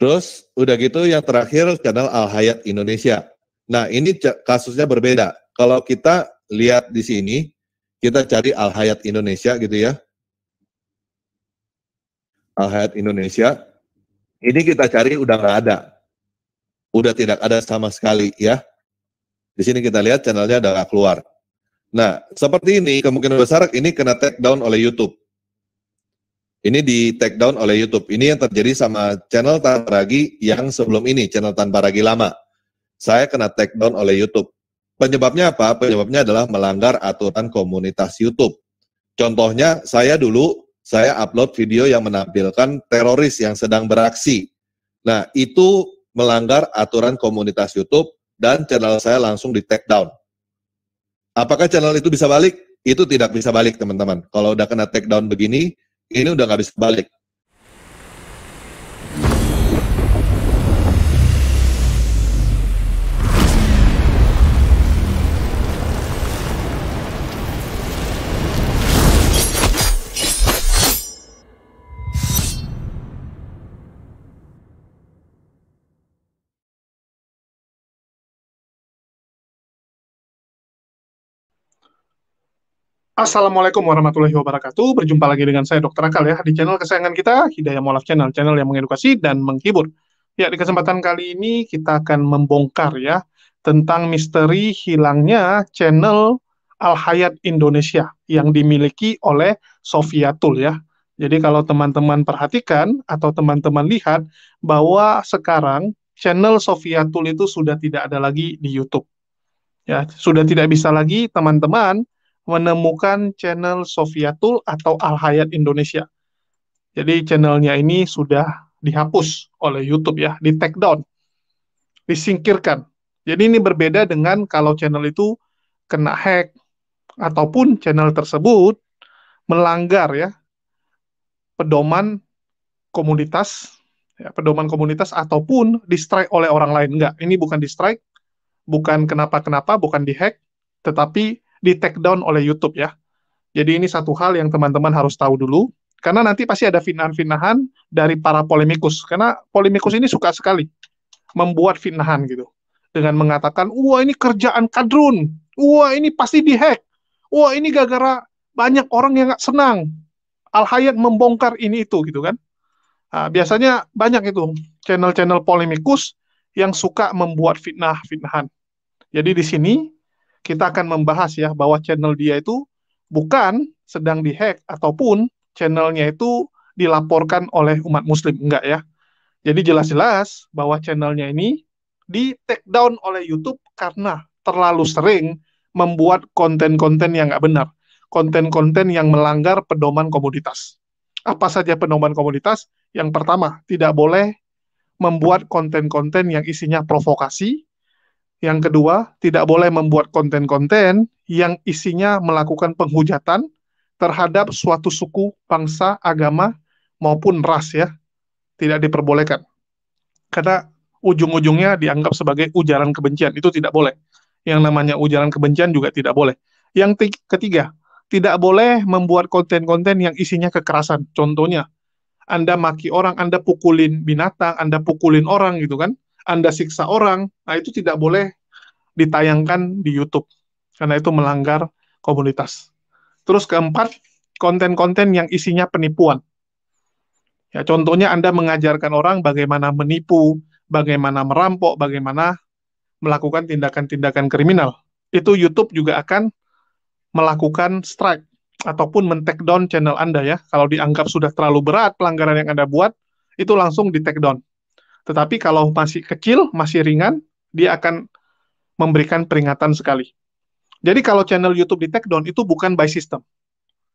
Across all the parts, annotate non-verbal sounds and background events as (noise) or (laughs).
Terus udah gitu yang terakhir channel Al Hayat Indonesia. Nah ini kasusnya berbeda. Kalau kita lihat di sini, kita cari Al Hayat Indonesia gitu ya. Al Hayat Indonesia. Ini kita cari udah nggak ada. Udah tidak ada sama sekali ya. Di sini kita lihat channelnya udah nggak keluar. Nah, seperti ini kemungkinan besar ini kena take down oleh YouTube. Ini di take down oleh YouTube. Ini yang terjadi sama channel Tanpa Ragi yang sebelum ini, channel Tanpa Ragi lama. Saya kena take down oleh YouTube. Penyebabnya apa? Penyebabnya adalah melanggar aturan komunitas YouTube. Contohnya, saya dulu saya upload video yang menampilkan teroris yang sedang beraksi. Nah, itu melanggar aturan komunitas YouTube dan channel saya langsung di take down. Apakah channel itu bisa balik? Itu tidak bisa balik, teman-teman. Kalau udah kena take down begini, ini udah nggak bisa balik Assalamualaikum warahmatullahi wabarakatuh. Berjumpa lagi dengan saya Dr. Akal ya di channel kesayangan kita Hidayah Molaf Channel, channel yang mengedukasi dan menghibur. Ya, di kesempatan kali ini kita akan membongkar ya tentang misteri hilangnya channel Al Hayat Indonesia yang dimiliki oleh Sofiatul ya. Jadi kalau teman-teman perhatikan atau teman-teman lihat bahwa sekarang channel Sofiatul itu sudah tidak ada lagi di YouTube. Ya, sudah tidak bisa lagi teman-teman menemukan channel Sofiatul atau Al Hayat Indonesia. Jadi channelnya ini sudah dihapus oleh YouTube ya, di take down, disingkirkan. Jadi ini berbeda dengan kalau channel itu kena hack ataupun channel tersebut melanggar ya pedoman komunitas ya, pedoman komunitas ataupun di strike oleh orang lain enggak ini bukan di strike bukan kenapa kenapa bukan di hack tetapi di take down oleh YouTube ya. Jadi ini satu hal yang teman-teman harus tahu dulu karena nanti pasti ada fitnahan-fitnahan dari para polemikus karena polemikus ini suka sekali membuat fitnahan gitu dengan mengatakan wah ini kerjaan kadrun wah ini pasti dihack wah ini gara-gara banyak orang yang gak senang al hayat membongkar ini itu gitu kan nah, biasanya banyak itu channel-channel polemikus yang suka membuat fitnah-fitnahan jadi di sini kita akan membahas ya bahwa channel dia itu bukan sedang dihack ataupun channelnya itu dilaporkan oleh umat muslim enggak ya jadi jelas-jelas bahwa channelnya ini di take down oleh YouTube karena terlalu sering membuat konten-konten yang nggak benar konten-konten yang melanggar pedoman komoditas apa saja pedoman komoditas yang pertama tidak boleh membuat konten-konten yang isinya provokasi yang kedua, tidak boleh membuat konten-konten yang isinya melakukan penghujatan terhadap suatu suku, bangsa, agama, maupun ras ya. Tidak diperbolehkan. Karena ujung-ujungnya dianggap sebagai ujaran kebencian. Itu tidak boleh. Yang namanya ujaran kebencian juga tidak boleh. Yang ketiga, tidak boleh membuat konten-konten yang isinya kekerasan. Contohnya, Anda maki orang, Anda pukulin binatang, Anda pukulin orang gitu kan anda siksa orang, nah itu tidak boleh ditayangkan di YouTube karena itu melanggar komunitas. Terus keempat, konten-konten yang isinya penipuan. Ya, contohnya Anda mengajarkan orang bagaimana menipu, bagaimana merampok, bagaimana melakukan tindakan-tindakan kriminal. Itu YouTube juga akan melakukan strike ataupun men-take down channel Anda ya. Kalau dianggap sudah terlalu berat pelanggaran yang Anda buat, itu langsung di-take down. Tetapi kalau masih kecil, masih ringan, dia akan memberikan peringatan sekali. Jadi kalau channel YouTube di take down itu bukan by system.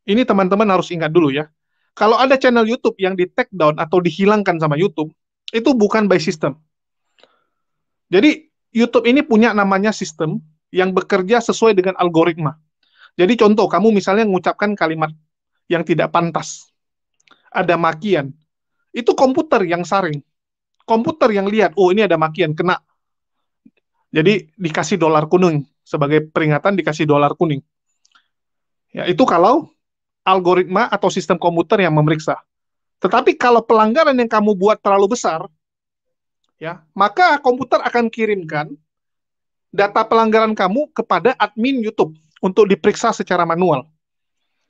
Ini teman-teman harus ingat dulu ya. Kalau ada channel YouTube yang di take down atau dihilangkan sama YouTube, itu bukan by system. Jadi YouTube ini punya namanya sistem yang bekerja sesuai dengan algoritma. Jadi contoh, kamu misalnya mengucapkan kalimat yang tidak pantas. Ada makian. Itu komputer yang saring komputer yang lihat, oh ini ada makian kena. Jadi dikasih dolar kuning sebagai peringatan dikasih dolar kuning. Ya, itu kalau algoritma atau sistem komputer yang memeriksa. Tetapi kalau pelanggaran yang kamu buat terlalu besar, ya, maka komputer akan kirimkan data pelanggaran kamu kepada admin YouTube untuk diperiksa secara manual.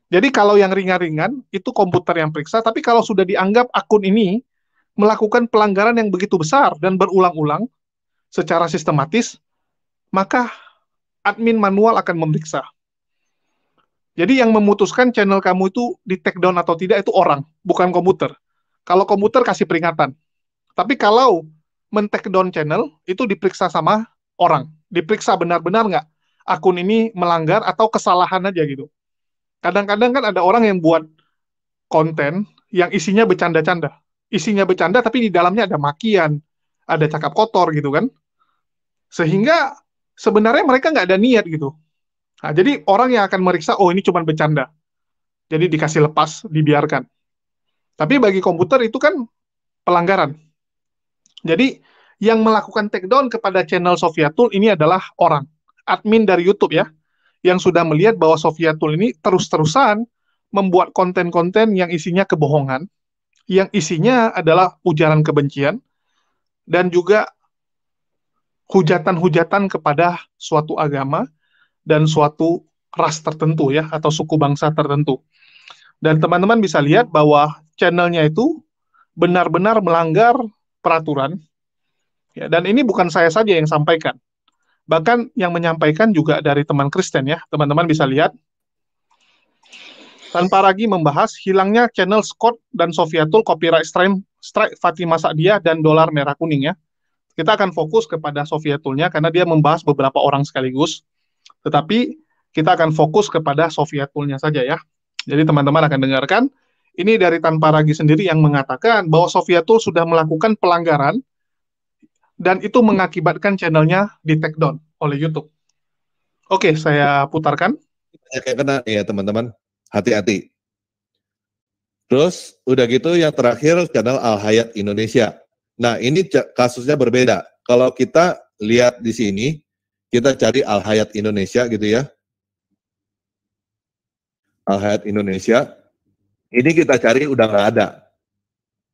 Jadi kalau yang ringan-ringan itu komputer yang periksa, tapi kalau sudah dianggap akun ini melakukan pelanggaran yang begitu besar dan berulang-ulang secara sistematis, maka admin manual akan memeriksa. Jadi yang memutuskan channel kamu itu di take down atau tidak itu orang, bukan komputer. Kalau komputer kasih peringatan. Tapi kalau men down channel itu diperiksa sama orang. Diperiksa benar-benar nggak akun ini melanggar atau kesalahan aja gitu. Kadang-kadang kan ada orang yang buat konten yang isinya bercanda-canda isinya bercanda tapi di dalamnya ada makian, ada cakap kotor gitu kan. Sehingga sebenarnya mereka nggak ada niat gitu. Nah, jadi orang yang akan meriksa, oh ini cuma bercanda. Jadi dikasih lepas, dibiarkan. Tapi bagi komputer itu kan pelanggaran. Jadi yang melakukan takedown kepada channel Sofiatul ini adalah orang, admin dari YouTube ya, yang sudah melihat bahwa Sofiatul ini terus-terusan membuat konten-konten yang isinya kebohongan, yang isinya adalah ujaran kebencian dan juga hujatan-hujatan kepada suatu agama dan suatu ras tertentu ya atau suku bangsa tertentu. Dan teman-teman bisa lihat bahwa channelnya itu benar-benar melanggar peraturan. Ya, dan ini bukan saya saja yang sampaikan. Bahkan yang menyampaikan juga dari teman Kristen ya. Teman-teman bisa lihat tanpa Ragi membahas hilangnya channel Scott dan Sofiatul copyright strike, strike Fatimah Sa'dia dan dolar merah kuning ya. Kita akan fokus kepada Sofiatulnya karena dia membahas beberapa orang sekaligus. Tetapi kita akan fokus kepada Sofiatulnya saja ya. Jadi teman-teman akan dengarkan ini dari Tanpa Ragi sendiri yang mengatakan bahwa Sofiatul sudah melakukan pelanggaran dan itu mengakibatkan channelnya di take down oleh YouTube. Oke, saya putarkan. Ya, kena ya teman-teman, Hati-hati. Terus udah gitu yang terakhir channel Al Hayat Indonesia. Nah ini kasusnya berbeda. Kalau kita lihat di sini, kita cari Al Hayat Indonesia gitu ya. Al Hayat Indonesia. Ini kita cari udah nggak ada.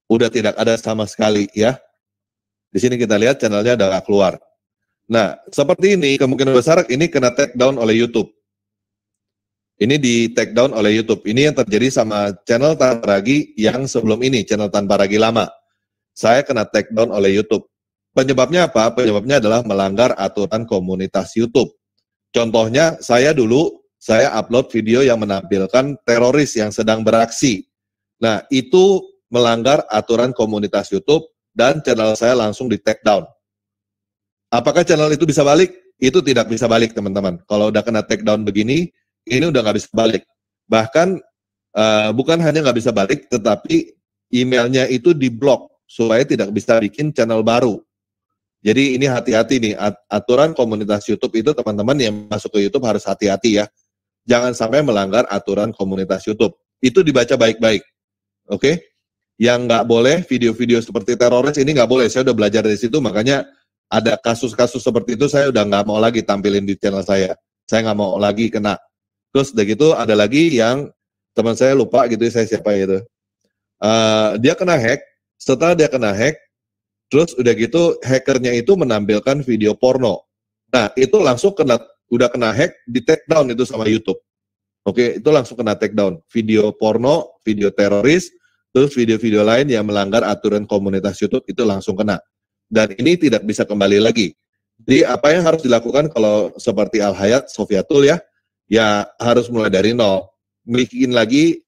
Udah tidak ada sama sekali ya. Di sini kita lihat channelnya udah nggak keluar. Nah, seperti ini kemungkinan besar ini kena take down oleh YouTube. Ini di take down oleh YouTube. Ini yang terjadi sama channel Tanpa Ragi yang sebelum ini, channel Tanpa Ragi lama. Saya kena take down oleh YouTube. Penyebabnya apa? Penyebabnya adalah melanggar aturan komunitas YouTube. Contohnya, saya dulu saya upload video yang menampilkan teroris yang sedang beraksi. Nah, itu melanggar aturan komunitas YouTube dan channel saya langsung di take down. Apakah channel itu bisa balik? Itu tidak bisa balik, teman-teman. Kalau udah kena take down begini, ini udah nggak bisa balik. Bahkan uh, bukan hanya nggak bisa balik, tetapi emailnya itu diblok supaya tidak bisa bikin channel baru. Jadi ini hati-hati nih aturan komunitas YouTube itu teman-teman yang masuk ke YouTube harus hati-hati ya. Jangan sampai melanggar aturan komunitas YouTube. Itu dibaca baik-baik. Oke? Okay? Yang nggak boleh video-video seperti teroris ini nggak boleh. Saya udah belajar dari situ makanya ada kasus-kasus seperti itu saya udah nggak mau lagi tampilin di channel saya. Saya nggak mau lagi kena Terus udah gitu ada lagi yang teman saya lupa gitu saya siapa gitu. Uh, dia kena hack, setelah dia kena hack, terus udah gitu hackernya itu menampilkan video porno. Nah, itu langsung kena udah kena hack di take down itu sama YouTube. Oke, itu langsung kena take down. Video porno, video teroris, terus video-video lain yang melanggar aturan komunitas YouTube itu langsung kena. Dan ini tidak bisa kembali lagi. Jadi apa yang harus dilakukan kalau seperti Al Hayat, Sofiatul ya, ya harus mulai dari nol. Bikin lagi,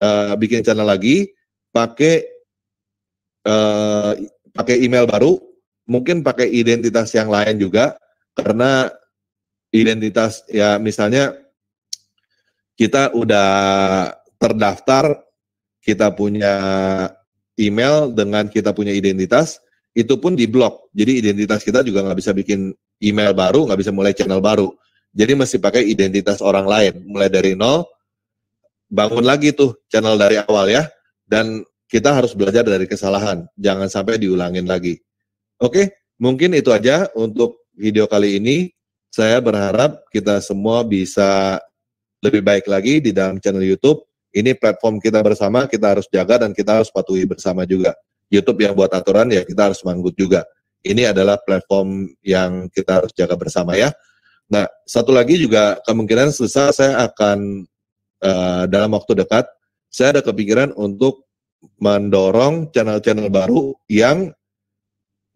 uh, bikin channel lagi, pakai uh, pakai email baru, mungkin pakai identitas yang lain juga, karena identitas ya misalnya kita udah terdaftar, kita punya email dengan kita punya identitas, itu pun diblok. Jadi identitas kita juga nggak bisa bikin email baru, nggak bisa mulai channel baru. Jadi masih pakai identitas orang lain. Mulai dari nol, bangun lagi tuh channel dari awal ya. Dan kita harus belajar dari kesalahan. Jangan sampai diulangin lagi. Oke, mungkin itu aja untuk video kali ini. Saya berharap kita semua bisa lebih baik lagi di dalam channel YouTube. Ini platform kita bersama, kita harus jaga dan kita harus patuhi bersama juga. YouTube yang buat aturan ya kita harus manggut juga. Ini adalah platform yang kita harus jaga bersama ya. Nah, satu lagi juga kemungkinan selesai saya akan uh, dalam waktu dekat saya ada kepikiran untuk mendorong channel-channel baru yang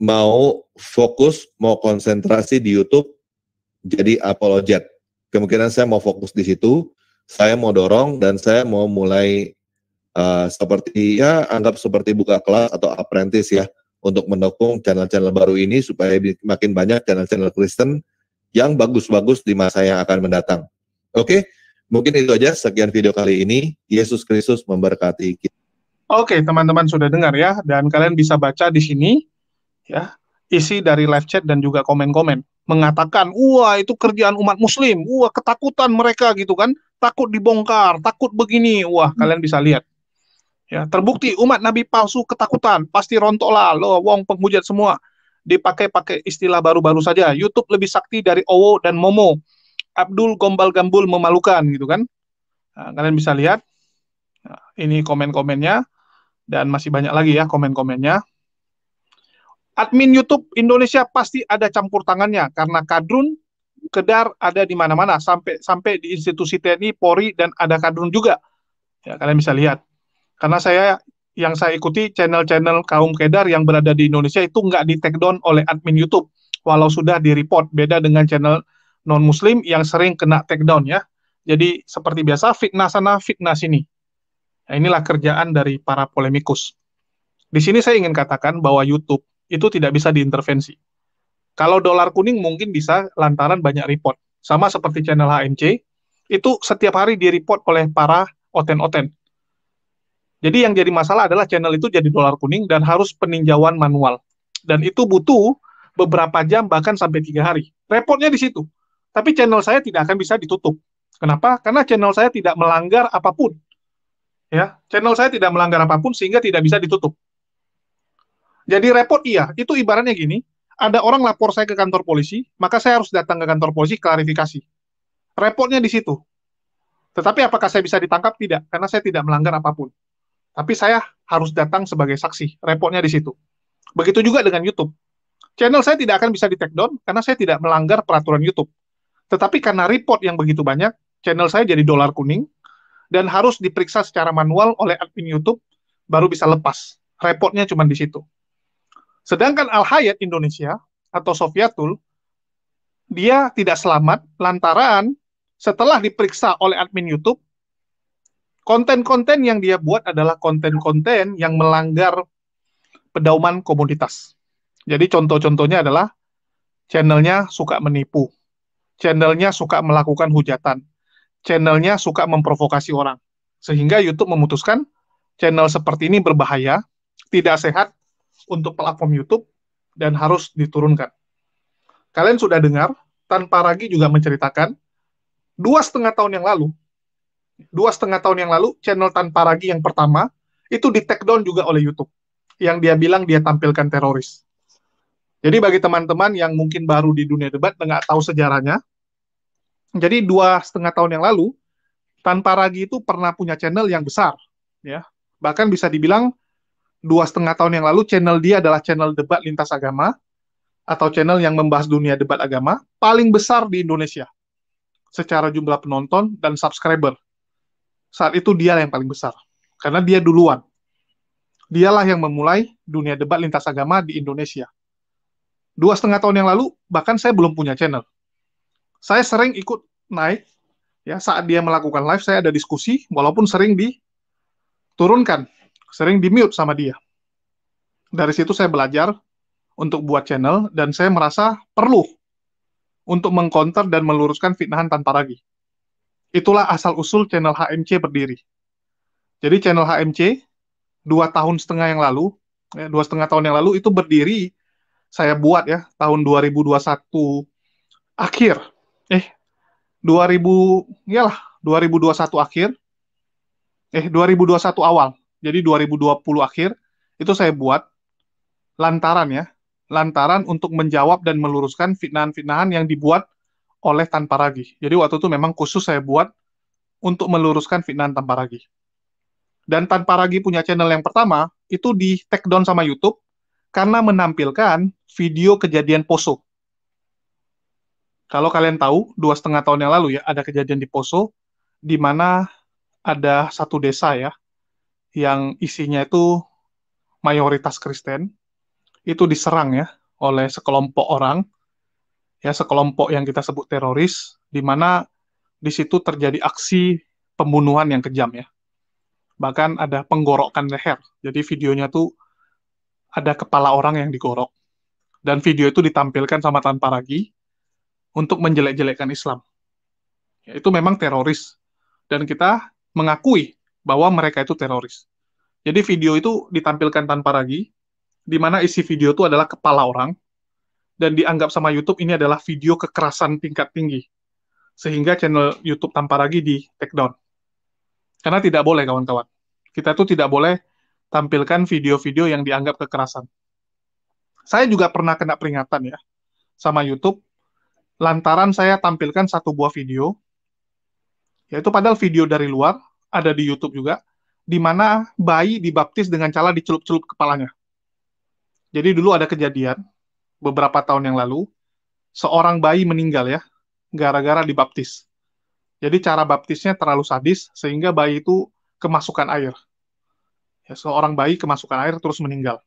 mau fokus, mau konsentrasi di YouTube jadi apologet. Kemungkinan saya mau fokus di situ, saya mau dorong dan saya mau mulai uh, seperti ya anggap seperti buka kelas atau apprentice ya untuk mendukung channel-channel baru ini supaya makin banyak channel-channel Kristen yang bagus-bagus di masa yang akan mendatang. Oke, mungkin itu aja sekian video kali ini. Yesus Kristus memberkati kita. Oke, teman-teman sudah dengar ya dan kalian bisa baca di sini ya isi dari live chat dan juga komen-komen mengatakan, "Wah, itu kerjaan umat muslim. Wah, ketakutan mereka gitu kan. Takut dibongkar, takut begini." Wah, kalian bisa lihat. Ya, terbukti umat nabi palsu ketakutan, pasti rontoklah lah, loh wong penghujat semua dipakai-pakai istilah baru-baru saja. YouTube lebih sakti dari Owo dan Momo. Abdul Gombal Gambul memalukan gitu kan. Nah, kalian bisa lihat nah, ini komen-komennya dan masih banyak lagi ya komen-komennya. Admin YouTube Indonesia pasti ada campur tangannya karena kadrun kedar ada di mana-mana sampai sampai di institusi TNI, Polri dan ada kadrun juga. Ya, kalian bisa lihat. Karena saya yang saya ikuti channel-channel kaum kedar yang berada di Indonesia itu nggak di take down oleh admin YouTube walau sudah di report beda dengan channel non muslim yang sering kena take down ya jadi seperti biasa fitnah sana fitnah sini nah, inilah kerjaan dari para polemikus di sini saya ingin katakan bahwa YouTube itu tidak bisa diintervensi kalau dolar kuning mungkin bisa lantaran banyak report sama seperti channel HMC itu setiap hari di report oleh para oten-oten jadi yang jadi masalah adalah channel itu jadi dolar kuning dan harus peninjauan manual. Dan itu butuh beberapa jam bahkan sampai tiga hari. Repotnya di situ. Tapi channel saya tidak akan bisa ditutup. Kenapa? Karena channel saya tidak melanggar apapun. Ya, channel saya tidak melanggar apapun sehingga tidak bisa ditutup. Jadi repot iya. Itu ibaratnya gini, ada orang lapor saya ke kantor polisi, maka saya harus datang ke kantor polisi klarifikasi. Repotnya di situ. Tetapi apakah saya bisa ditangkap? Tidak, karena saya tidak melanggar apapun. Tapi saya harus datang sebagai saksi. Repotnya di situ. Begitu juga dengan YouTube. Channel saya tidak akan bisa di take down karena saya tidak melanggar peraturan YouTube. Tetapi karena report yang begitu banyak, channel saya jadi dolar kuning dan harus diperiksa secara manual oleh admin YouTube baru bisa lepas. Repotnya cuma di situ. Sedangkan Al Hayat Indonesia atau Sofiatul dia tidak selamat lantaran setelah diperiksa oleh admin YouTube konten-konten yang dia buat adalah konten-konten yang melanggar pedauman komunitas. Jadi contoh-contohnya adalah channelnya suka menipu, channelnya suka melakukan hujatan, channelnya suka memprovokasi orang. Sehingga YouTube memutuskan channel seperti ini berbahaya, tidak sehat untuk platform YouTube, dan harus diturunkan. Kalian sudah dengar, tanpa Ragi juga menceritakan, dua setengah tahun yang lalu, dua setengah tahun yang lalu channel Tanpa Ragi yang pertama itu di take down juga oleh YouTube yang dia bilang dia tampilkan teroris. Jadi bagi teman-teman yang mungkin baru di dunia debat nggak tahu sejarahnya, jadi dua setengah tahun yang lalu Tanpa Ragi itu pernah punya channel yang besar, ya bahkan bisa dibilang dua setengah tahun yang lalu channel dia adalah channel debat lintas agama atau channel yang membahas dunia debat agama paling besar di Indonesia secara jumlah penonton dan subscriber saat itu dia yang paling besar. Karena dia duluan. Dialah yang memulai dunia debat lintas agama di Indonesia. Dua setengah tahun yang lalu, bahkan saya belum punya channel. Saya sering ikut naik, ya saat dia melakukan live, saya ada diskusi, walaupun sering diturunkan, sering di-mute sama dia. Dari situ saya belajar untuk buat channel, dan saya merasa perlu untuk mengkonter dan meluruskan fitnahan tanpa ragi. Itulah asal-usul channel HMC berdiri. Jadi channel HMC dua tahun setengah yang lalu, ya, dua setengah tahun yang lalu itu berdiri saya buat ya tahun 2021 akhir, eh 2000 ya lah 2021 akhir, eh 2021 awal. Jadi 2020 akhir itu saya buat lantaran ya, lantaran untuk menjawab dan meluruskan fitnahan-fitnahan yang dibuat oleh tanpa ragi. Jadi waktu itu memang khusus saya buat untuk meluruskan fitnah tanpa ragi. Dan tanpa ragi punya channel yang pertama itu di take down sama YouTube karena menampilkan video kejadian Poso. Kalau kalian tahu, dua setengah tahun yang lalu ya ada kejadian di Poso di mana ada satu desa ya yang isinya itu mayoritas Kristen itu diserang ya oleh sekelompok orang ya sekelompok yang kita sebut teroris di mana di situ terjadi aksi pembunuhan yang kejam ya. Bahkan ada penggorokan leher. Jadi videonya tuh ada kepala orang yang digorok. Dan video itu ditampilkan sama tanpa ragi untuk menjelek-jelekkan Islam. Ya, itu memang teroris. Dan kita mengakui bahwa mereka itu teroris. Jadi video itu ditampilkan tanpa ragi, di mana isi video itu adalah kepala orang dan dianggap sama YouTube ini adalah video kekerasan tingkat tinggi. Sehingga channel YouTube tanpa lagi di take down. Karena tidak boleh kawan-kawan. Kita itu tidak boleh tampilkan video-video yang dianggap kekerasan. Saya juga pernah kena peringatan ya sama YouTube lantaran saya tampilkan satu buah video yaitu padahal video dari luar ada di YouTube juga di mana bayi dibaptis dengan cara dicelup-celup kepalanya. Jadi dulu ada kejadian beberapa tahun yang lalu seorang bayi meninggal ya gara-gara dibaptis. Jadi cara baptisnya terlalu sadis sehingga bayi itu kemasukan air. Ya, seorang bayi kemasukan air terus meninggal.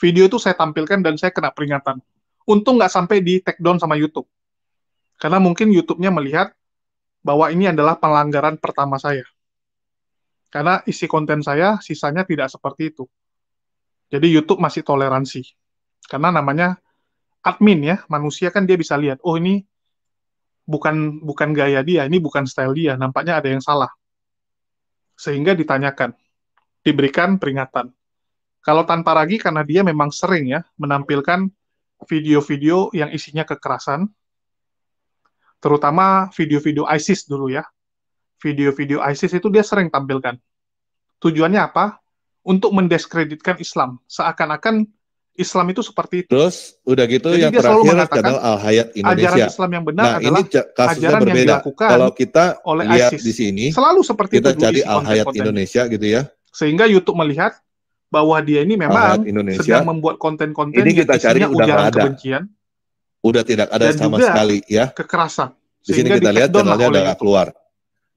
Video itu saya tampilkan dan saya kena peringatan. Untung nggak sampai di take down sama YouTube. Karena mungkin YouTube-nya melihat bahwa ini adalah pelanggaran pertama saya. Karena isi konten saya sisanya tidak seperti itu. Jadi YouTube masih toleransi. Karena namanya admin ya manusia kan dia bisa lihat oh ini bukan bukan gaya dia ini bukan style dia nampaknya ada yang salah sehingga ditanyakan diberikan peringatan kalau tanpa ragi karena dia memang sering ya menampilkan video-video yang isinya kekerasan terutama video-video ISIS dulu ya video-video ISIS itu dia sering tampilkan tujuannya apa untuk mendiskreditkan Islam seakan-akan Islam itu seperti itu. Terus udah gitu Jadi yang terakhir channel Al Hayat Indonesia. Ajaran Islam yang benar nah, adalah ini kasusnya ajaran berbeda. yang dilakukan kalau kita oleh lihat ISIS. di sini selalu seperti kita itu cari Al Hayat Indonesia gitu ya. Sehingga YouTube melihat bahwa dia ini memang Indonesia. sedang membuat konten-konten ini kita yang cari udah ujaran ada. kebencian. Udah tidak ada sama sekali ya. Kekerasan. Di sini kita lihat channelnya udah keluar.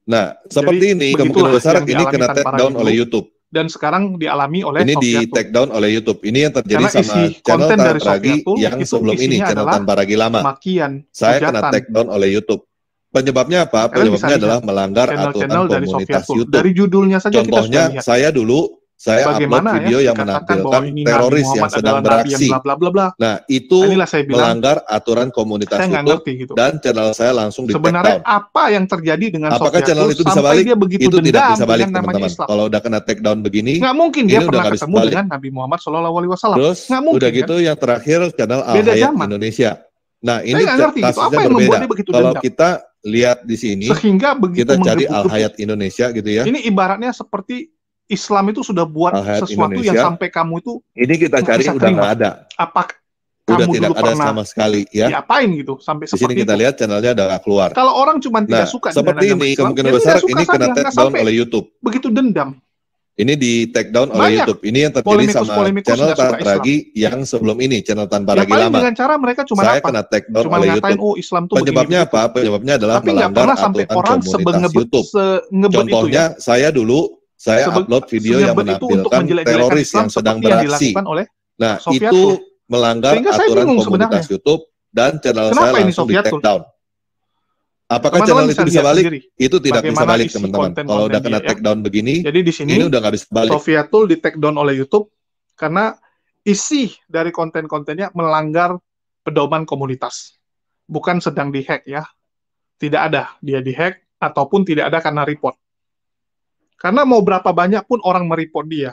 Nah, seperti Jadi, ini kemungkinan besar ini kena take down oleh YouTube dan sekarang dialami oleh ini Sofiatul. di take down oleh YouTube. Ini yang terjadi Karena sama channel tanpa dari Ragi yang sebelum ini channel tanpa Ragi lama. Makian, Saya kena take down oleh YouTube. Penyebabnya apa? Penyebabnya adalah melanggar channel -channel aturan komunitas dari YouTube. Dari judulnya saja Contohnya kita saya dulu saya Bagaimana upload ya video ya, yang menampilkan teroris yang sedang beraksi. Yang bla bla bla. Nah, itu nah, saya melanggar aturan komunitas saya YouTube ngerti, gitu. dan channel saya langsung di Sebenarnya down. apa yang terjadi dengan Apakah channel itu bisa balik? Dia begitu itu tidak bisa balik, teman-teman. Kalau udah kena take down begini, nggak mungkin dia udah pernah ketemu balik. dengan Nabi Muhammad Shallallahu Alaihi Wasallam. Terus, nggak mungkin, udah kan? gitu kan? yang terakhir channel Al Indonesia. Nah, ini gitu. kasusnya berbeda. Kalau kita lihat di sini, kita cari Al Hayat Indonesia gitu ya. Ini ibaratnya seperti Islam itu sudah buat al sesuatu Indonesia, yang sampai kamu itu ini kita cari udah nggak ada. Apa udah tidak ada pernah sama sekali ya? Diapain gitu sampai di sini kita itu. lihat channelnya udah nggak keluar. Kalau orang cuma nah, suka seperti ini Islam, kemungkinan ya besar ini kena take down oleh YouTube. Begitu dendam. Ini di take down Banyak. oleh YouTube. Ini yang terjadi sama channel tanpa lagi yang sebelum ini channel tanpa ya, lama. Dengan cara mereka cuma saya kena take down cuma oleh YouTube. Oh, Islam tuh Penyebabnya begini, apa? Penyebabnya adalah Tapi melanggar aturan komunitas YouTube. Contohnya ya? saya dulu saya Sebe upload video yang menampilkan teroris yang sedang beraksi. Yang oleh nah, Sofiatul. itu melanggar Sehingga aturan komunitas sebenarnya. YouTube dan channel Kenapa saya langsung di take down. Apakah teman channel itu bisa balik? Itu tidak bisa balik, teman-teman. Kalau udah kena ya? take down ya. begini, Jadi di sini ini udah nggak bisa balik. Sofiatul di take down oleh YouTube karena isi dari konten-kontennya melanggar pedoman komunitas. Bukan sedang di hack ya. Tidak ada dia di hack ataupun tidak ada karena report. Karena mau berapa banyak pun orang meripot dia.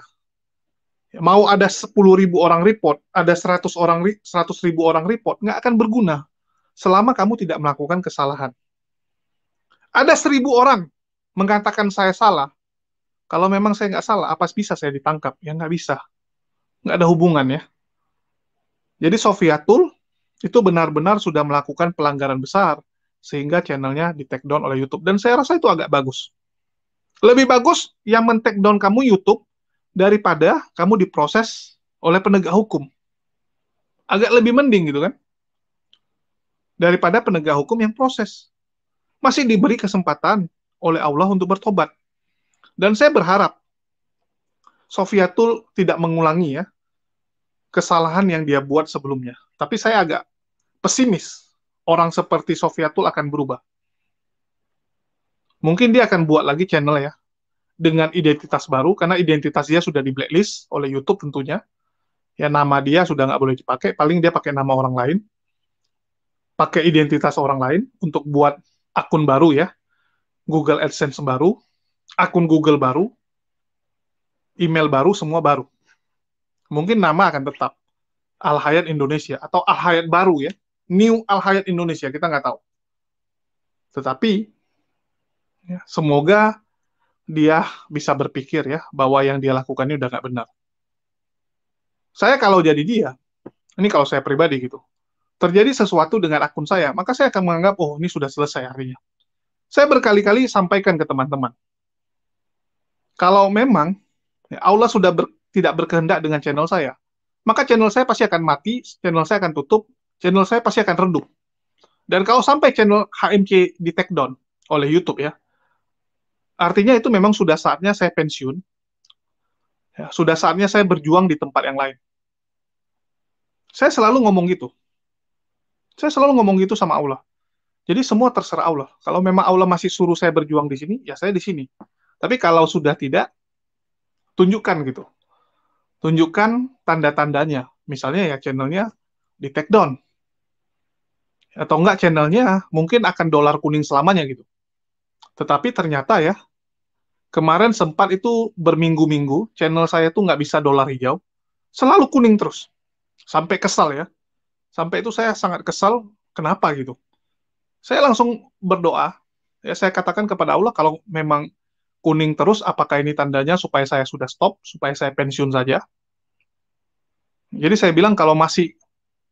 Mau ada 10 ribu orang report, ada 100 orang 100 ribu orang report, nggak akan berguna selama kamu tidak melakukan kesalahan. Ada seribu orang mengatakan saya salah, kalau memang saya nggak salah, apa bisa saya ditangkap? Ya nggak bisa. Nggak ada hubungan ya. Jadi Sofiatul itu benar-benar sudah melakukan pelanggaran besar, sehingga channelnya di take down oleh YouTube. Dan saya rasa itu agak bagus. Lebih bagus yang men down kamu YouTube daripada kamu diproses oleh penegak hukum. Agak lebih mending gitu kan. Daripada penegak hukum yang proses. Masih diberi kesempatan oleh Allah untuk bertobat. Dan saya berharap Sofiatul tidak mengulangi ya kesalahan yang dia buat sebelumnya. Tapi saya agak pesimis orang seperti Sofiatul akan berubah mungkin dia akan buat lagi channel ya dengan identitas baru karena identitas dia sudah di blacklist oleh YouTube tentunya. Ya nama dia sudah nggak boleh dipakai, paling dia pakai nama orang lain, pakai identitas orang lain untuk buat akun baru ya, Google AdSense baru, akun Google baru, email baru, semua baru. Mungkin nama akan tetap Al Hayat Indonesia atau Al Hayat baru ya, New Al Hayat Indonesia kita nggak tahu. Tetapi Ya, semoga dia bisa berpikir ya bahwa yang dia lakukan ini udah nggak benar. Saya kalau jadi dia, ini kalau saya pribadi gitu, terjadi sesuatu dengan akun saya, maka saya akan menganggap, oh ini sudah selesai harinya. Saya berkali-kali sampaikan ke teman-teman, kalau memang ya, Allah sudah ber, tidak berkehendak dengan channel saya, maka channel saya pasti akan mati, channel saya akan tutup, channel saya pasti akan redup. Dan kalau sampai channel HMC di take down oleh YouTube ya, Artinya itu memang sudah saatnya saya pensiun. Ya, sudah saatnya saya berjuang di tempat yang lain. Saya selalu ngomong gitu. Saya selalu ngomong gitu sama Allah. Jadi semua terserah Allah. Kalau memang Allah masih suruh saya berjuang di sini, ya saya di sini. Tapi kalau sudah tidak, tunjukkan gitu. Tunjukkan tanda-tandanya. Misalnya ya channelnya di take down. Atau enggak channelnya mungkin akan dolar kuning selamanya gitu. Tetapi ternyata ya, Kemarin sempat itu berminggu-minggu, channel saya tuh nggak bisa dolar hijau. Selalu kuning terus. Sampai kesal ya. Sampai itu saya sangat kesal, kenapa gitu. Saya langsung berdoa, ya saya katakan kepada Allah kalau memang kuning terus, apakah ini tandanya supaya saya sudah stop, supaya saya pensiun saja. Jadi saya bilang kalau masih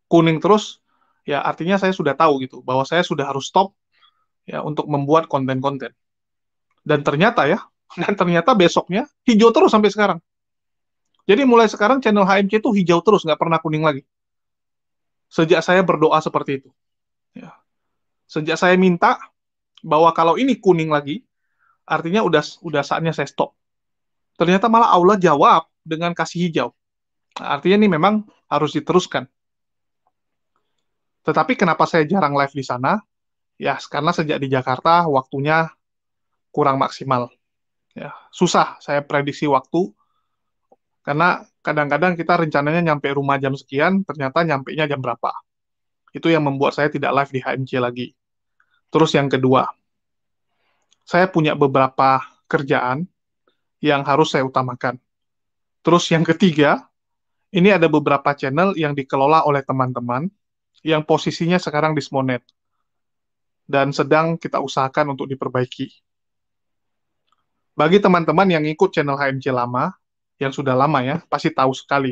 kuning terus, ya artinya saya sudah tahu gitu, bahwa saya sudah harus stop ya untuk membuat konten-konten. Dan ternyata ya, dan ternyata besoknya hijau terus sampai sekarang. Jadi mulai sekarang channel HMC itu hijau terus, nggak pernah kuning lagi. Sejak saya berdoa seperti itu. Ya. Sejak saya minta bahwa kalau ini kuning lagi, artinya udah udah saatnya saya stop. Ternyata malah Allah jawab dengan kasih hijau. artinya ini memang harus diteruskan. Tetapi kenapa saya jarang live di sana? Ya, karena sejak di Jakarta waktunya kurang maksimal ya susah saya prediksi waktu karena kadang-kadang kita rencananya nyampe rumah jam sekian ternyata nyampe nya jam berapa itu yang membuat saya tidak live di HMC lagi terus yang kedua saya punya beberapa kerjaan yang harus saya utamakan terus yang ketiga ini ada beberapa channel yang dikelola oleh teman-teman yang posisinya sekarang dismonet dan sedang kita usahakan untuk diperbaiki. Bagi teman-teman yang ikut channel HMC lama, yang sudah lama ya, pasti tahu sekali.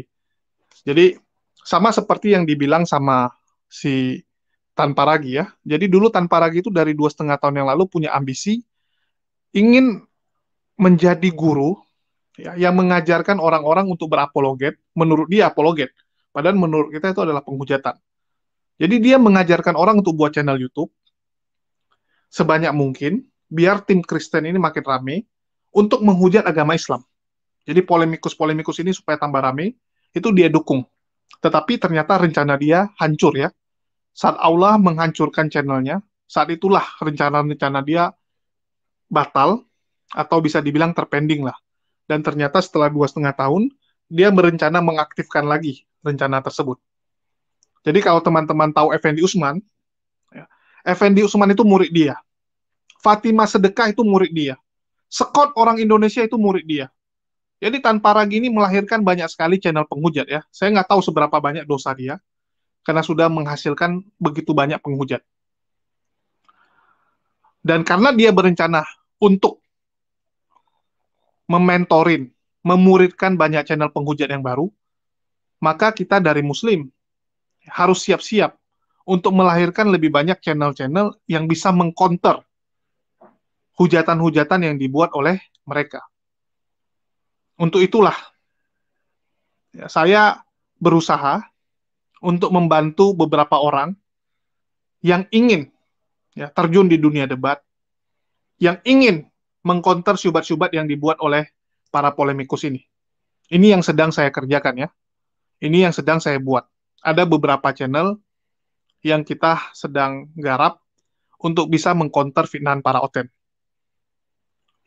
Jadi sama seperti yang dibilang sama si Tanpa Ragi ya. Jadi dulu Tanpa Ragi itu dari dua setengah tahun yang lalu punya ambisi ingin menjadi guru ya, yang mengajarkan orang-orang untuk berapologet. Menurut dia apologet, padahal menurut kita itu adalah penghujatan. Jadi dia mengajarkan orang untuk buat channel YouTube sebanyak mungkin biar tim Kristen ini makin rame untuk menghujat agama Islam. Jadi polemikus-polemikus ini supaya tambah rame, itu dia dukung. Tetapi ternyata rencana dia hancur ya. Saat Allah menghancurkan channelnya, saat itulah rencana-rencana dia batal atau bisa dibilang terpending lah. Dan ternyata setelah dua setengah tahun, dia berencana mengaktifkan lagi rencana tersebut. Jadi kalau teman-teman tahu Effendi Usman, ya, Effendi Usman itu murid dia. Fatima Sedekah itu murid dia. Scott orang Indonesia itu murid dia. Jadi tanpa ragi ini melahirkan banyak sekali channel penghujat ya. Saya nggak tahu seberapa banyak dosa dia karena sudah menghasilkan begitu banyak penghujat. Dan karena dia berencana untuk mementorin, memuridkan banyak channel penghujat yang baru, maka kita dari muslim harus siap-siap untuk melahirkan lebih banyak channel-channel yang bisa mengkonter hujatan-hujatan yang dibuat oleh mereka. Untuk itulah ya, saya berusaha untuk membantu beberapa orang yang ingin ya, terjun di dunia debat, yang ingin mengkonter syubat-syubat yang dibuat oleh para polemikus ini. Ini yang sedang saya kerjakan ya. Ini yang sedang saya buat. Ada beberapa channel yang kita sedang garap untuk bisa mengkonter fitnah para oten.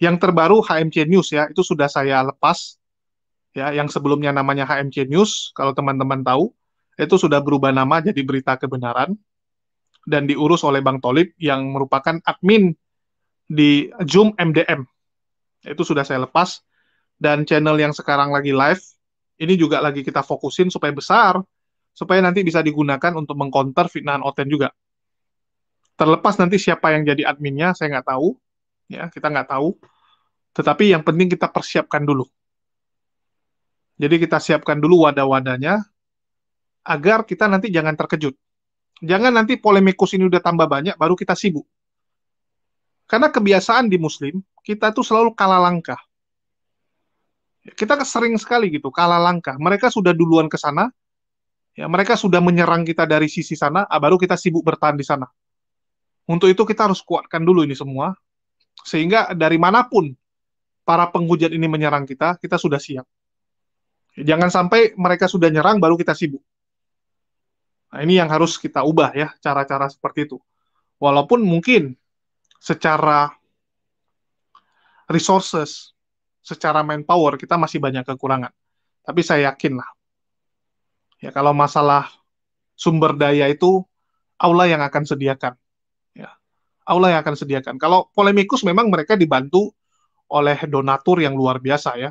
Yang terbaru HMC News ya, itu sudah saya lepas. Ya, yang sebelumnya namanya HMC News, kalau teman-teman tahu, itu sudah berubah nama jadi Berita Kebenaran dan diurus oleh Bang Tolib yang merupakan admin di Zoom MDM. Itu sudah saya lepas dan channel yang sekarang lagi live ini juga lagi kita fokusin supaya besar supaya nanti bisa digunakan untuk mengkonter fitnah Oten juga. Terlepas nanti siapa yang jadi adminnya, saya nggak tahu ya kita nggak tahu. Tetapi yang penting kita persiapkan dulu. Jadi kita siapkan dulu wadah-wadahnya agar kita nanti jangan terkejut. Jangan nanti polemikus ini udah tambah banyak baru kita sibuk. Karena kebiasaan di muslim, kita tuh selalu kalah langkah. Kita sering sekali gitu, kalah langkah. Mereka sudah duluan ke sana, ya mereka sudah menyerang kita dari sisi sana, ah, baru kita sibuk bertahan di sana. Untuk itu kita harus kuatkan dulu ini semua, sehingga dari manapun para penghujat ini menyerang kita, kita sudah siap. Jangan sampai mereka sudah nyerang baru kita sibuk. Nah, ini yang harus kita ubah ya, cara-cara seperti itu. Walaupun mungkin secara resources, secara manpower kita masih banyak kekurangan. Tapi saya yakin lah. Ya kalau masalah sumber daya itu Allah yang akan sediakan. Allah yang akan sediakan. Kalau polemikus memang mereka dibantu oleh donatur yang luar biasa ya.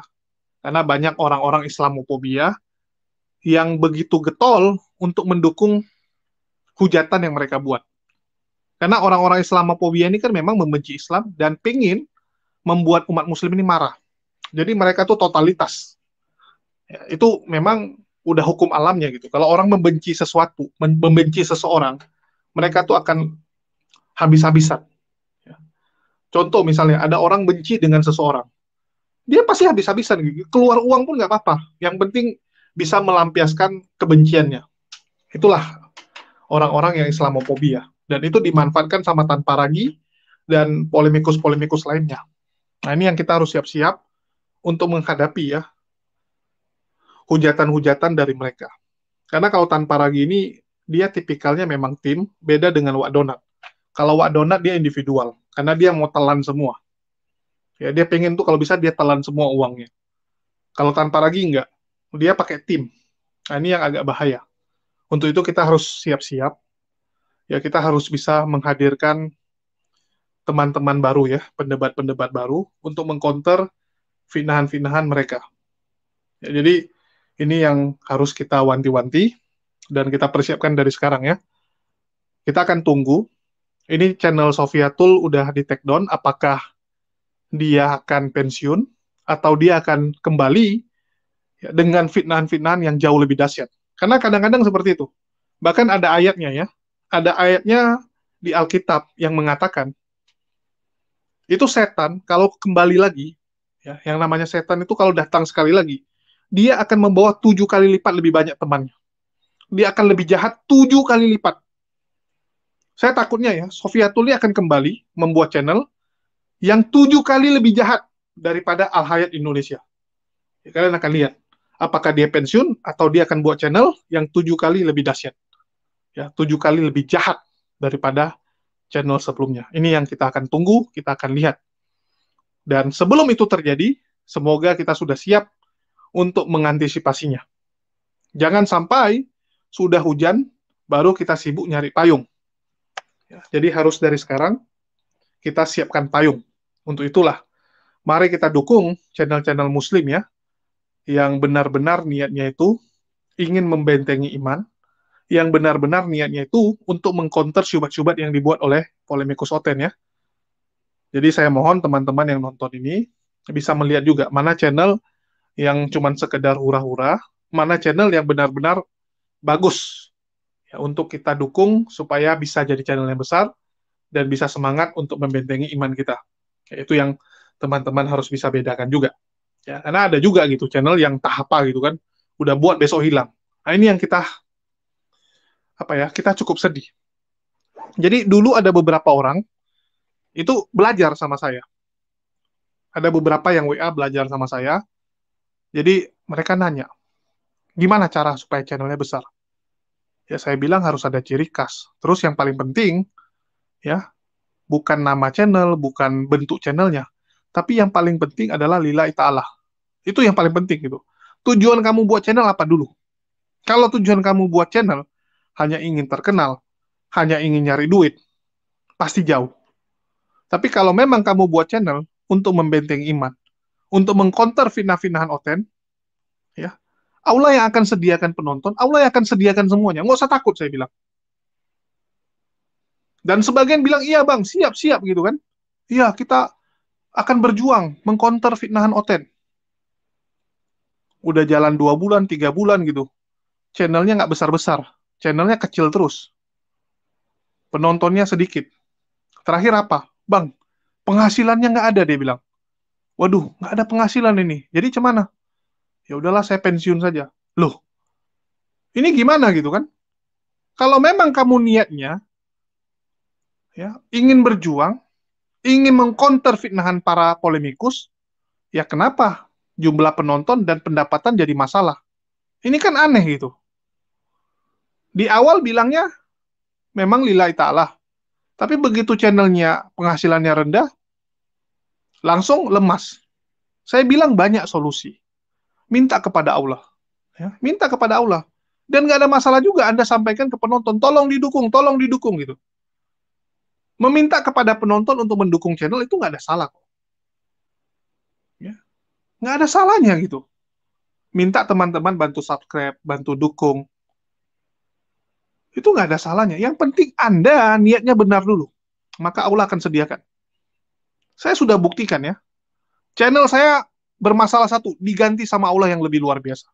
Karena banyak orang-orang Islamophobia yang begitu getol untuk mendukung hujatan yang mereka buat. Karena orang-orang Islamophobia ini kan memang membenci Islam dan pingin membuat umat muslim ini marah. Jadi mereka tuh totalitas. Ya, itu memang udah hukum alamnya gitu. Kalau orang membenci sesuatu, membenci seseorang, mereka tuh akan habis-habisan. Ya. Contoh misalnya ada orang benci dengan seseorang, dia pasti habis-habisan. Keluar uang pun nggak apa-apa. Yang penting bisa melampiaskan kebenciannya. Itulah orang-orang yang Islamofobia. Dan itu dimanfaatkan sama Tanpa Ragi dan polemikus-polemikus lainnya. Nah ini yang kita harus siap-siap untuk menghadapi ya hujatan-hujatan dari mereka. Karena kalau Tanpa Ragi ini dia tipikalnya memang tim, beda dengan Wak Donat. Kalau Wak Donat dia individual, karena dia mau telan semua. Ya dia pengen tuh kalau bisa dia telan semua uangnya. Kalau tanpa lagi enggak, dia pakai tim. Nah, ini yang agak bahaya. Untuk itu kita harus siap-siap. Ya kita harus bisa menghadirkan teman-teman baru ya, pendebat-pendebat baru untuk mengcounter fitnahan-fitnahan mereka. Ya, jadi ini yang harus kita wanti-wanti dan kita persiapkan dari sekarang ya. Kita akan tunggu ini channel Sofia Tool udah di take down apakah dia akan pensiun atau dia akan kembali dengan fitnah-fitnah yang jauh lebih dahsyat. Karena kadang-kadang seperti itu. Bahkan ada ayatnya ya. Ada ayatnya di Alkitab yang mengatakan itu setan kalau kembali lagi ya, yang namanya setan itu kalau datang sekali lagi dia akan membawa tujuh kali lipat lebih banyak temannya. Dia akan lebih jahat tujuh kali lipat saya takutnya ya, Sofia Tuli akan kembali membuat channel yang tujuh kali lebih jahat daripada Al Hayat Indonesia. Ya, kalian akan lihat apakah dia pensiun atau dia akan buat channel yang tujuh kali lebih dahsyat, ya tujuh kali lebih jahat daripada channel sebelumnya. Ini yang kita akan tunggu, kita akan lihat. Dan sebelum itu terjadi, semoga kita sudah siap untuk mengantisipasinya. Jangan sampai sudah hujan, baru kita sibuk nyari payung. Ya, jadi harus dari sekarang kita siapkan payung. Untuk itulah, mari kita dukung channel-channel muslim ya, yang benar-benar niatnya itu ingin membentengi iman, yang benar-benar niatnya itu untuk mengkonter syubat-syubat yang dibuat oleh polemikus Oten ya. Jadi saya mohon teman-teman yang nonton ini bisa melihat juga mana channel yang cuman sekedar hura-hura, mana channel yang benar-benar bagus ya, untuk kita dukung supaya bisa jadi channel yang besar dan bisa semangat untuk membentengi iman kita. Ya, itu yang teman-teman harus bisa bedakan juga. Ya, karena ada juga gitu channel yang tak apa gitu kan, udah buat besok hilang. Nah, ini yang kita apa ya, kita cukup sedih. Jadi dulu ada beberapa orang itu belajar sama saya. Ada beberapa yang WA belajar sama saya. Jadi mereka nanya, gimana cara supaya channelnya besar? Ya saya bilang harus ada ciri khas. Terus yang paling penting ya bukan nama channel, bukan bentuk channelnya, tapi yang paling penting adalah lila ta'ala. Itu yang paling penting itu. Tujuan kamu buat channel apa dulu? Kalau tujuan kamu buat channel hanya ingin terkenal, hanya ingin nyari duit, pasti jauh. Tapi kalau memang kamu buat channel untuk membenteng iman, untuk mengkonter fitnah-fitnahan oten, Allah yang akan sediakan penonton, Allah yang akan sediakan semuanya. Nggak usah takut, saya bilang. Dan sebagian bilang, iya bang, siap-siap gitu kan. Iya, kita akan berjuang mengkonter fitnahan Oten. Udah jalan dua bulan, tiga bulan gitu. Channelnya nggak besar-besar. Channelnya kecil terus. Penontonnya sedikit. Terakhir apa? Bang, penghasilannya nggak ada, dia bilang. Waduh, nggak ada penghasilan ini. Jadi cemana? ya udahlah saya pensiun saja. Loh, ini gimana gitu kan? Kalau memang kamu niatnya ya ingin berjuang, ingin mengkonter fitnahan para polemikus, ya kenapa jumlah penonton dan pendapatan jadi masalah? Ini kan aneh gitu. Di awal bilangnya memang lillahi ta'ala. Tapi begitu channelnya penghasilannya rendah, langsung lemas. Saya bilang banyak solusi minta kepada Allah. Ya, minta kepada Allah. Dan nggak ada masalah juga Anda sampaikan ke penonton, tolong didukung, tolong didukung gitu. Meminta kepada penonton untuk mendukung channel itu nggak ada salah kok. Ya. Nggak ada salahnya gitu. Minta teman-teman bantu subscribe, bantu dukung. Itu nggak ada salahnya. Yang penting Anda niatnya benar dulu. Maka Allah akan sediakan. Saya sudah buktikan ya. Channel saya bermasalah satu, diganti sama Allah yang lebih luar biasa.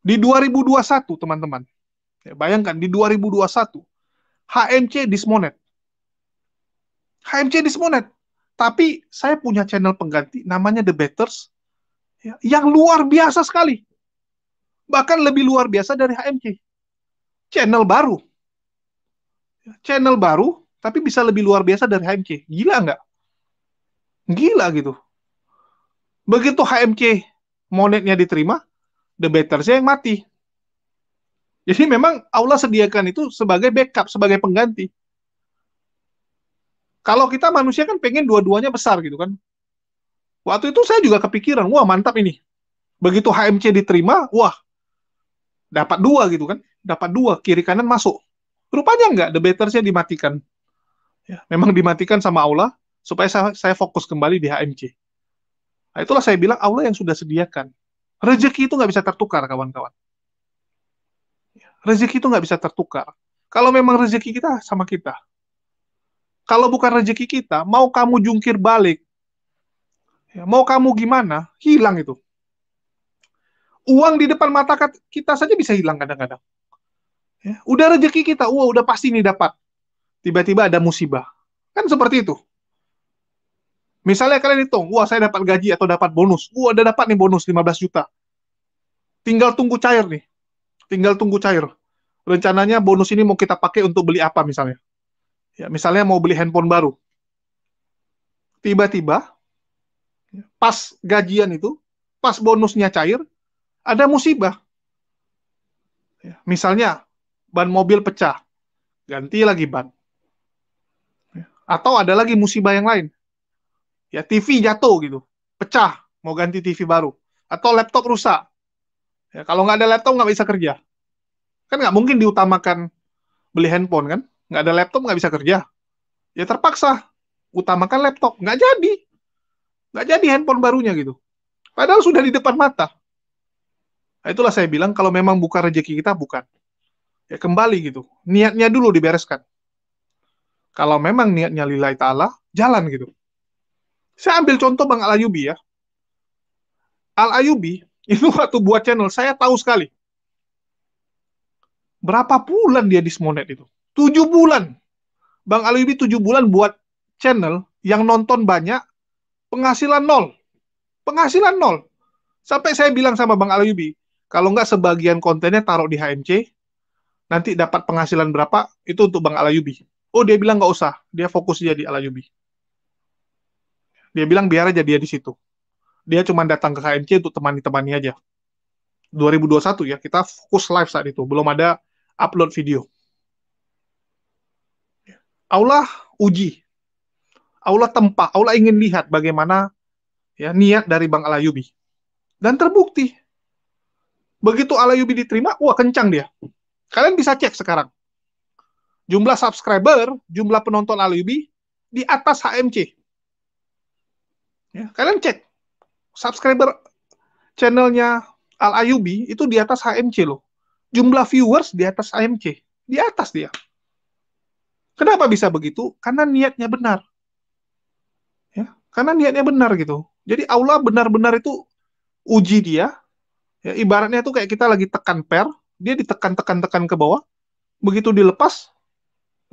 Di 2021, teman-teman, ya, bayangkan di 2021, HMC dismonet. HMC dismonet. Tapi saya punya channel pengganti namanya The Betters ya, yang luar biasa sekali. Bahkan lebih luar biasa dari HMC. Channel baru. Ya, channel baru tapi bisa lebih luar biasa dari HMC. Gila nggak? Gila gitu. Begitu HMC monetnya diterima, the bettersnya yang mati. Jadi memang Allah sediakan itu sebagai backup, sebagai pengganti. Kalau kita manusia kan pengen dua-duanya besar gitu kan. Waktu itu saya juga kepikiran, wah mantap ini. Begitu HMC diterima, wah dapat dua gitu kan. Dapat dua, kiri kanan masuk. Rupanya enggak, the bettersnya dimatikan. Ya, memang dimatikan sama Allah supaya saya, saya fokus kembali di HMC. Nah itulah saya bilang Allah yang sudah sediakan. Rezeki itu nggak bisa tertukar kawan-kawan. Rezeki itu nggak bisa tertukar. Kalau memang rezeki kita sama kita. Kalau bukan rezeki kita, mau kamu jungkir balik, ya, mau kamu gimana, hilang itu. Uang di depan mata kita saja bisa hilang kadang-kadang. Ya, udah rezeki kita, wah udah pasti ini dapat. Tiba-tiba ada musibah. Kan seperti itu. Misalnya kalian hitung, wah saya dapat gaji atau dapat bonus. Wah ada dapat nih bonus 15 juta. Tinggal tunggu cair nih. Tinggal tunggu cair. Rencananya bonus ini mau kita pakai untuk beli apa misalnya. Ya, misalnya mau beli handphone baru. Tiba-tiba pas gajian itu, pas bonusnya cair, ada musibah. Ya, misalnya ban mobil pecah, ganti lagi ban. Ya, atau ada lagi musibah yang lain ya TV jatuh gitu pecah mau ganti TV baru atau laptop rusak ya kalau nggak ada laptop nggak bisa kerja kan nggak mungkin diutamakan beli handphone kan nggak ada laptop nggak bisa kerja ya terpaksa utamakan laptop nggak jadi nggak jadi handphone barunya gitu padahal sudah di depan mata nah, itulah saya bilang kalau memang bukan rezeki kita bukan ya kembali gitu niatnya dulu dibereskan kalau memang niatnya lillahi ta'ala jalan gitu saya ambil contoh Bang Al Ayubi ya. Al Ayubi (laughs) itu waktu buat channel saya tahu sekali. Berapa bulan dia dismonet itu? Tujuh bulan. Bang Al Ayubi tujuh bulan buat channel yang nonton banyak, penghasilan nol. Penghasilan nol. Sampai saya bilang sama Bang Al Ayubi, kalau nggak sebagian kontennya taruh di HMC, nanti dapat penghasilan berapa, itu untuk Bang Al Ayubi. Oh dia bilang nggak usah, dia fokus jadi Al Ayubi. Dia bilang biar aja dia di situ. Dia cuma datang ke KMC untuk temani-temani aja. 2021 ya, kita fokus live saat itu. Belum ada upload video. Allah uji. Allah tempa. Allah ingin lihat bagaimana ya niat dari Bang Alayubi. Dan terbukti. Begitu Alayubi diterima, wah kencang dia. Kalian bisa cek sekarang. Jumlah subscriber, jumlah penonton Alayubi di atas HMC. Ya, kalian cek subscriber channelnya Al Ayubi itu di atas HMC loh. Jumlah viewers di atas HMC, di atas dia. Kenapa bisa begitu? Karena niatnya benar. Ya, karena niatnya benar gitu. Jadi Allah benar-benar itu uji dia. Ya, ibaratnya itu kayak kita lagi tekan per, dia ditekan-tekan-tekan ke bawah. Begitu dilepas,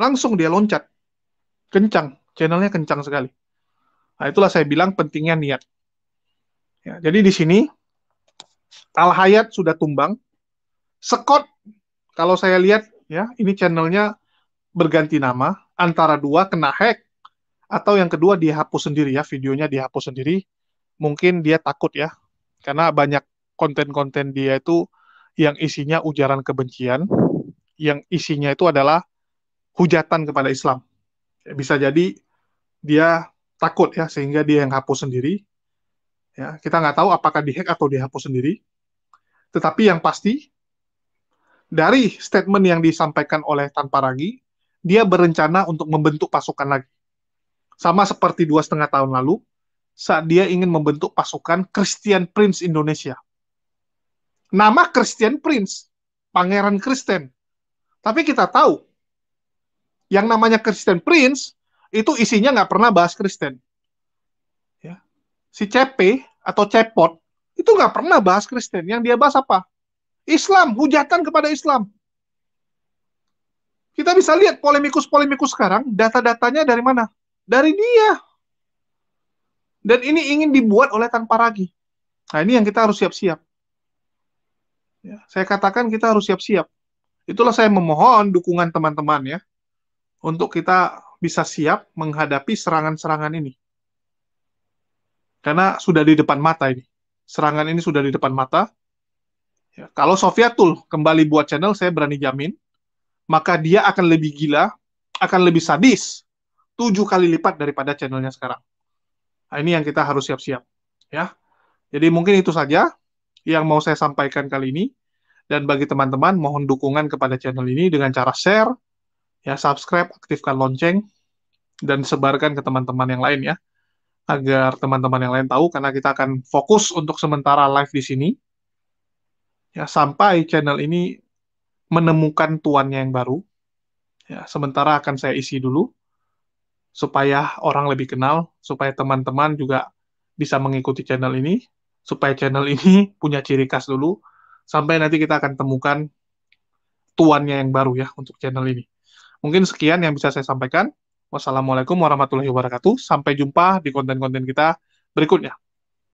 langsung dia loncat. Kencang, channelnya kencang sekali. Nah, itulah saya bilang pentingnya niat. Ya, jadi di sini Al Hayat sudah tumbang. Sekot, kalau saya lihat ya, ini channelnya berganti nama antara dua kena hack atau yang kedua dihapus sendiri ya, videonya dihapus sendiri. Mungkin dia takut ya. Karena banyak konten-konten dia itu yang isinya ujaran kebencian, yang isinya itu adalah hujatan kepada Islam. Bisa jadi dia takut ya sehingga dia yang hapus sendiri. Ya, kita nggak tahu apakah dihack atau dihapus sendiri. Tetapi yang pasti dari statement yang disampaikan oleh tanpa ragi dia berencana untuk membentuk pasukan lagi. Sama seperti dua setengah tahun lalu, saat dia ingin membentuk pasukan Christian Prince Indonesia. Nama Christian Prince, Pangeran Kristen. Tapi kita tahu, yang namanya Christian Prince itu isinya nggak pernah bahas Kristen. Ya. Si CP atau Cepot itu nggak pernah bahas Kristen. Yang dia bahas apa? Islam, hujatan kepada Islam. Kita bisa lihat polemikus-polemikus sekarang, data-datanya dari mana? Dari dia. Dan ini ingin dibuat oleh tanpa ragi. Nah ini yang kita harus siap-siap. Ya, saya katakan kita harus siap-siap. Itulah saya memohon dukungan teman-teman ya untuk kita bisa siap menghadapi serangan-serangan ini. Karena sudah di depan mata ini. Serangan ini sudah di depan mata. Ya, kalau Sofiatul kembali buat channel, saya berani jamin, maka dia akan lebih gila, akan lebih sadis, tujuh kali lipat daripada channelnya sekarang. Nah, ini yang kita harus siap-siap. ya. Jadi mungkin itu saja yang mau saya sampaikan kali ini. Dan bagi teman-teman, mohon dukungan kepada channel ini dengan cara share, Ya, subscribe, aktifkan lonceng, dan sebarkan ke teman-teman yang lain ya. Agar teman-teman yang lain tahu, karena kita akan fokus untuk sementara live di sini. Ya, sampai channel ini menemukan tuannya yang baru. Ya, sementara akan saya isi dulu, supaya orang lebih kenal, supaya teman-teman juga bisa mengikuti channel ini, supaya channel ini (laughs) punya ciri khas dulu, sampai nanti kita akan temukan tuannya yang baru ya untuk channel ini. Mungkin sekian yang bisa saya sampaikan. Wassalamualaikum warahmatullahi wabarakatuh. Sampai jumpa di konten-konten kita berikutnya.